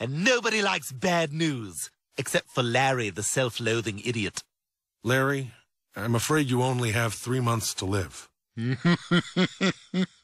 And nobody likes bad news, except for Larry, the self-loathing idiot. Larry, I'm afraid you only have three months to live.